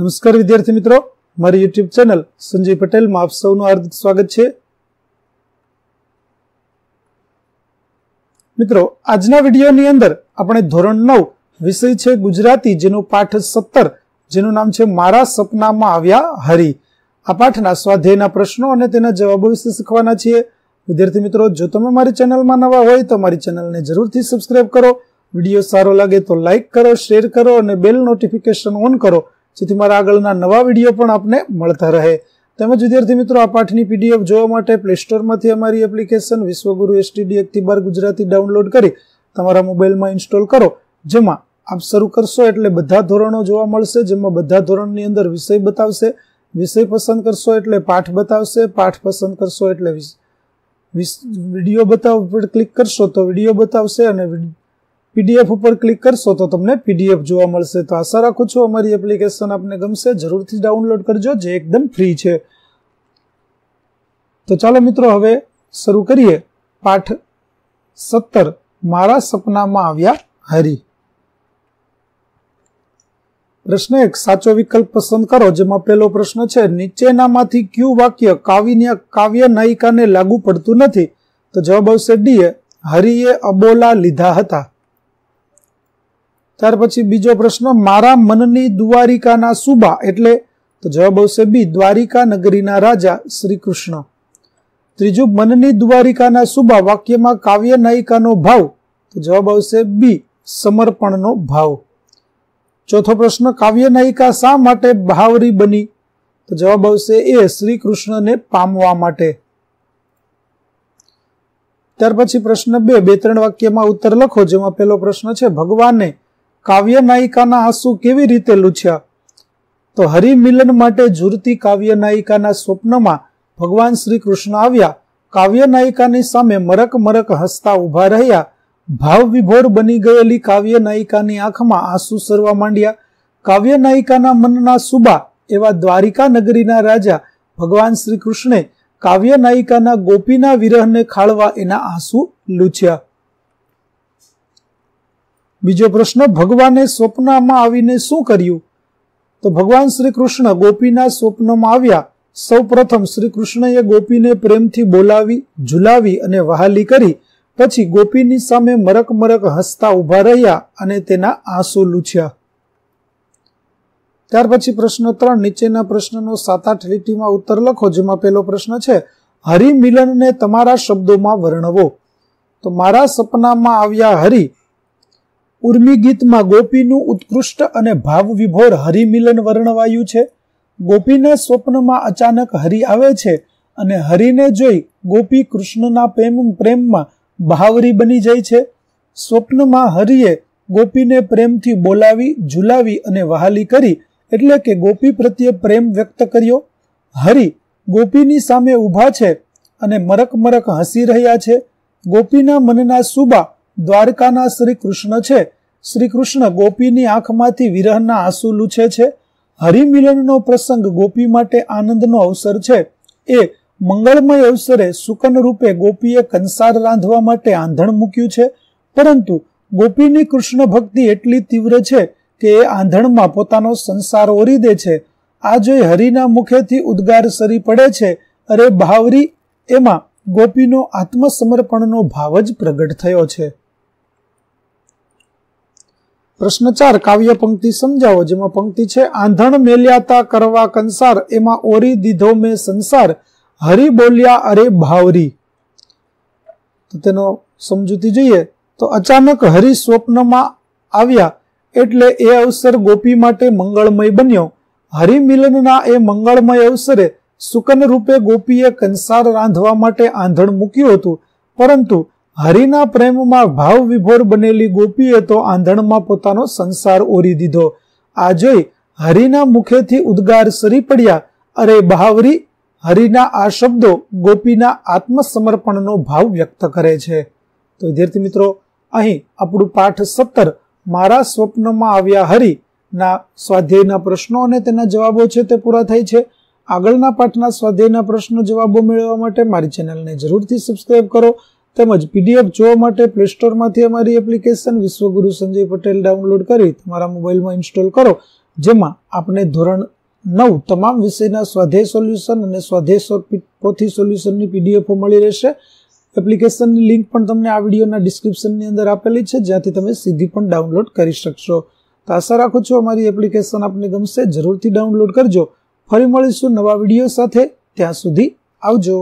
નમસ્કાર વિદ્યાર્થી મિત્રો મારી યુટ્યુબ ચેનલ સંજય પટેલમાં આપ સૌનું હાર્દિક સ્વાગત છે મિત્રો આજના વિડીયોની અંદર આપણે ધોરણ નવ વિષય છે ગુજરાતી જેનો પાઠ સત્તર જેનું નામ છે મારા સપનામાં આવ્યા હરી આ પાઠના સ્વાધ્યાયના પ્રશ્નો અને તેના જવાબો વિશે શીખવાના છીએ વિદ્યાર્થી મિત્રો જો તમે મારી ચેનલમાં નવા હોય તો મારી ચેનલને જરૂરથી સબસ્ક્રાઇબ કરો વિડીયો સારો લાગે તો લાઇક કરો શેર કરો અને બેલ નોટિફિકેશન ઓન કરો તો તમાર આગળના નવા વિડિયો પણ આપને મળતા રહે તમે વિદ્યાર્થી મિત્રો આ પાઠની પીડીએફ જોવા માટે પ્લે સ્ટોરમાંથી અમારી એપ્લિકેશન વિશ્વગુરુ STDEXT ની બાર ગુજરાતી ડાઉનલોડ કરી તમારા મોબાઈલ માં ઇન્સ્ટોલ કરો જેમાં આપ શરૂ કરશો એટલે બધા ધોરણો જોવા મળશે જેમાં બધા ધોરણની અંદર વિષય બતાવશે વિષય પસંદ કરશો એટલે પાઠ બતાવશે પાઠ પસંદ કરશો એટલે વિડિયો બતાવ પર ક્લિક કરશો તો વિડિયો બતાવશે અને पीडीएफ ઉપર ક્લિક કરશો તો તમને પીડીએફ જોવા મળશે તો આશા રાખું છું અમારી એપ્લિકેશન આપને ગમશે જરૂરથી ડાઉનલોડ કરજો જે એકદમ ફ્રી છે તો ચાલો મિત્રો હવે શરૂ કરીએ પાઠ 17 મારા સપનામાં આવ્યા હરી પ્રશ્ન એક સાચો વિકલ્પ પસંદ કરો જેમાં પહેલો પ્રશ્ન છે નીચેનામાંથી ક્યુ વાક્ય કાવિન્ય કાવ્યનાયિકાને લાગુ પડતું નથી તો જવાબ આવશે ડી હરીએ અબોલા લીધા હતા ત્યાર પછી બીજો પ્રશ્ન મારા મનની દ્વારિકાના સુબા એટલે તો જવાબ આવશે બી દ્વારિકા નગરીના રાજા શ્રી કૃષ્ણ ત્રીજું મનની દ્વારિકાના સુબા વાક્યમાં કાવ્ય નાયિકાનો ભાવ તો જવાબ આવશે બી સમર્પણનો ભાવ ચોથો પ્રશ્ન કાવ્ય નાયિકા શા માટે બહાવરી બની તો જવાબ આવશે એ શ્રી કૃષ્ણને પામવા માટે ત્યાર પછી પ્રશ્ન બે બે ત્રણ વાક્યમાં ઉત્તર લખો જેમાં પહેલો પ્રશ્ન છે ભગવાને કાવ્ય નાયિકાના આંસુ કેવી રીતે લૂછ્યા તો હરિમિલન માટે ઝૂરતી કાવ્ય નાયિકાના સ્વપ્નમાં ભગવાન શ્રી કૃષ્ણ આવ્યા કાવ્ય નાયિકાની સામે મરક મરક હસતા ઊભા રહ્યા ભાવ વિભોર બની ગયેલી કાવ્ય નાયિકાની આંખમાં આંસુ સરવા માંડ્યા કાવ્ય નાયિકાના મનના સુબા એવા દ્વારિકા નગરીના રાજા ભગવાન શ્રી કૃષ્ણે કાવ્ય નાયિકાના ગોપીના વિરહને ખાળવા એના આંસુ લૂછ્યા બીજો પ્રશ્ન ભગવાને સ્વપ્નમાં આવીને શું કર્યું તો ભગવાન શ્રી કૃષ્ણ ગોપીના સ્વપ્નમાં આવ્યા સૌ પ્રથમ શ્રી કૃષ્ણએ ગોપીને પ્રેમથી બોલાવી ઝુલાવી અને વહાલી કરી પછી ગોપીની સામે મરક મરક હસતા ઊભા રહ્યા અને તેના આંસુ લૂછ્યા ત્યાર પછી પ્રશ્ન ત્રણ નીચેના પ્રશ્નનો સાત આઠ લીટીમાં ઉત્તર લખો જેમાં પહેલો પ્રશ્ન છે હરિ મિલનને તમારા શબ્દોમાં વર્ણવો તો મારા સપનામાં આવ્યા હરી ઉર્મી ગીતમાં ગોપીનું ઉત્કૃષ્ટ અને ભાવ ભાવવિભોર હરિમિલન વર્ણવાયું છે ગોપીના સ્વપ્નમાં અચાનક હરિ આવે છે અને હરિને જોઈ ગોપી કૃષ્ણના પ્રેમ પ્રેમમાં બહાવરી બની જાય છે સ્વપ્નમાં હરિએ ગોપીને પ્રેમથી બોલાવી ઝુલાવી અને વહાલી કરી એટલે કે ગોપી પ્રત્યે પ્રેમ વ્યક્ત કર્યો હરિ ગોપીની સામે ઊભા છે અને મરક મરક હસી રહ્યા છે ગોપીના મનના સુબા દ્વારકાના શ્રી કૃષ્ણ છે શ્રી કૃષ્ણ ગોપીની આંખમાંથી વિરહના આંસુ લૂછે છે હરિમિલનનો પ્રસંગ ગોપી માટે આનંદનો અવસર છે એ મંગળમય અવસરે સુકન રૂપે ગોપીએ કંસાર રાંધવા માટે આંધણ મૂક્યું છે પરંતુ ગોપીની કૃષ્ણ ભક્તિ એટલી તીવ્ર છે કે એ આંધણમાં પોતાનો સંસાર ઓરી દે છે આ જોઈ હરિના મુખેથી ઉદ્ગાર સરી પડે છે અરે ભાવરી એમાં ગોપીનો આત્મસમર્પણનો ભાવ જ પ્રગટ થયો છે પ્રશ્ન ચાર કાવ્ય પંક્તિ સમજાવો જેમાં પંક્તિ છે આંધણ મેલ્યાતા કરવા કંસાર એમાં ઓરી દીધો મેં સંસાર હરી બોલ્યા અરે ભાવરી તો તેનો સમજૂતી જોઈએ તો અચાનક હરિ સ્વપ્નમાં આવ્યા એટલે એ અવસર ગોપી માટે મંગળમય બન્યો હરિમિલનના એ મંગળમય અવસરે સુકન રૂપે ગોપીએ કંસાર રાંધવા માટે આંધણ મૂક્યું હતું પરંતુ હરિના પ્રેમમાં ભાવ વિભોર બનેલી ગોપીએ તો આંધણમાં પોતાનો સંસાર ઓરી દીધો આ જોઈ હરિના મુખેથી ઉદ્ગાર સરી પડ્યા અરે બહાવરી હરિના આ શબ્દો ગોપીના આત્મસમર્પણનો ભાવ વ્યક્ત કરે છે તો વિદ્યાર્થી મિત્રો અહીં આપણું પાઠ સત્તર મારા સ્વપ્નમાં આવ્યા હરિના ના સ્વાધ્યાયના પ્રશ્નો અને તેના જવાબો છે તે પૂરા થાય છે આગળના પાઠના સ્વાધ્યાયના પ્રશ્નો જવાબો મેળવવા માટે મારી ચેનલને જરૂરથી સબસ્ક્રાઈબ કરો તમે જ પીડીએફ જોવા માટે પ્લે સ્ટોરમાંથી અમારી એપ્લિકેશન વિશ્વગુરુ સંજય પટેલ ડાઉનલોડ કરી તમારા મોબાઈલ માં ઇન્સ્ટોલ કરો જેમાં આપને ધોરણ 9 તમામ વિષયના સ્વાધ્યાય સોલ્યુશન અને સ્વાધ્યાય સોર્પી કોઠી સોલ્યુશન ની પીડીએફ મળી રહેશે એપ્લિકેશન ની લિંક પણ તમને આ વિડિયો ના ડિસ્ક્રિપ્શન ની અંદર આપેલી છે જેથી તમે સીધી પણ ડાઉનલોડ કરી શકશો તાસા રાખું છું અમારી એપ્લિકેશન આપને ગમશે જરૂરથી ડાઉનલોડ કરજો ફરી મળીશું નવા વિડિયો સાથે ત્યાં સુધી આવજો